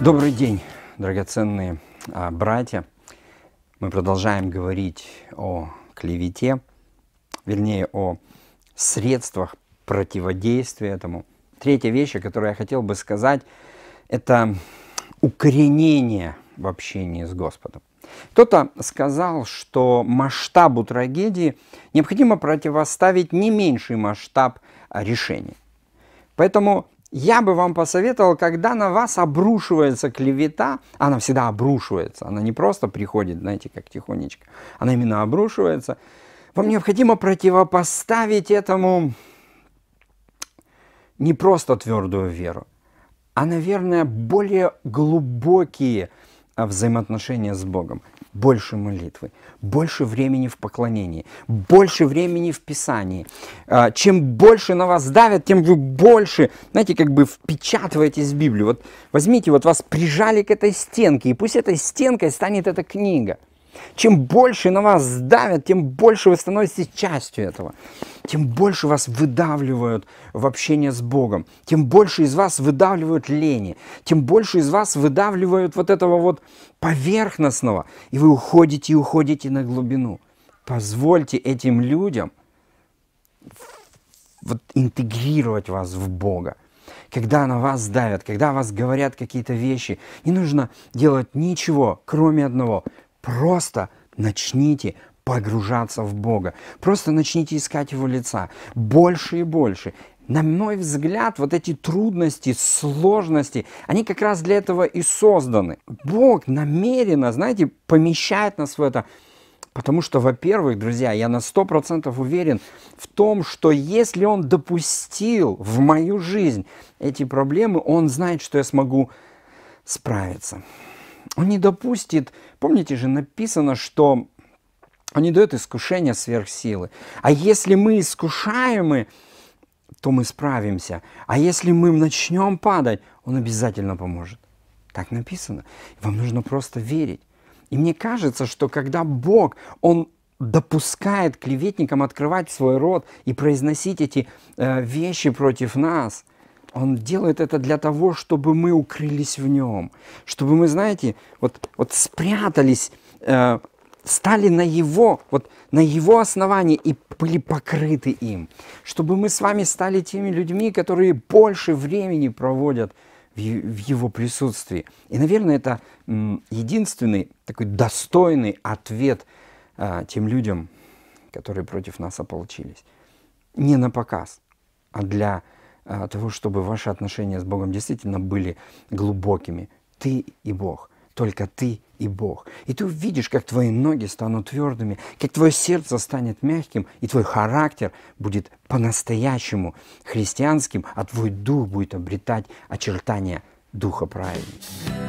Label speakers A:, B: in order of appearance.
A: Добрый день, драгоценные а, братья. Мы продолжаем говорить о клевете, вернее, о средствах противодействия этому. Третья вещь, которую я хотел бы сказать, это укоренение в общении с Господом. Кто-то сказал, что масштабу трагедии необходимо противоставить не меньший масштаб а, решений. Поэтому я бы вам посоветовал, когда на вас обрушивается клевета, она всегда обрушивается, она не просто приходит, знаете, как тихонечко, она именно обрушивается, вам необходимо противопоставить этому не просто твердую веру, а, наверное, более глубокие, взаимоотношения с Богом, больше молитвы, больше времени в поклонении, больше времени в Писании. А, чем больше на вас давят, тем вы больше, знаете, как бы впечатываетесь в Библию. Вот возьмите, вот вас прижали к этой стенке, и пусть этой стенкой станет эта книга. Чем больше на вас давят, тем больше вы становитесь частью этого. Тем больше вас выдавливают в общение с Богом. Тем больше из вас выдавливают лени. Тем больше из вас выдавливают вот этого вот поверхностного. И вы уходите и уходите на глубину. Позвольте этим людям вот интегрировать вас в Бога когда на вас давят, когда вас говорят какие-то вещи, не нужно делать ничего, кроме одного – Просто начните погружаться в Бога. Просто начните искать Его лица больше и больше. На мой взгляд, вот эти трудности, сложности, они как раз для этого и созданы. Бог намеренно, знаете, помещает нас в это. Потому что, во-первых, друзья, я на 100% уверен в том, что если Он допустил в мою жизнь эти проблемы, Он знает, что я смогу справиться. Он не допустит, помните же, написано, что он не дает искушения сверхсилы. А если мы искушаемы, то мы справимся. А если мы начнем падать, он обязательно поможет. Так написано. Вам нужно просто верить. И мне кажется, что когда Бог, Он допускает клеветникам открывать свой рот и произносить эти э, вещи против нас – он делает это для того, чтобы мы укрылись в нем, чтобы мы, знаете, вот, вот спрятались, э, стали на его, вот на его основании и были покрыты им, чтобы мы с вами стали теми людьми, которые больше времени проводят в, в его присутствии. И, наверное, это м, единственный такой достойный ответ э, тем людям, которые против нас ополчились. Не на показ, а для а, того, чтобы ваши отношения с Богом действительно были глубокими. Ты и Бог. Только ты и Бог. И ты увидишь, как твои ноги станут твердыми, как твое сердце станет мягким, и твой характер будет по-настоящему христианским, а твой дух будет обретать очертания Духа праведника.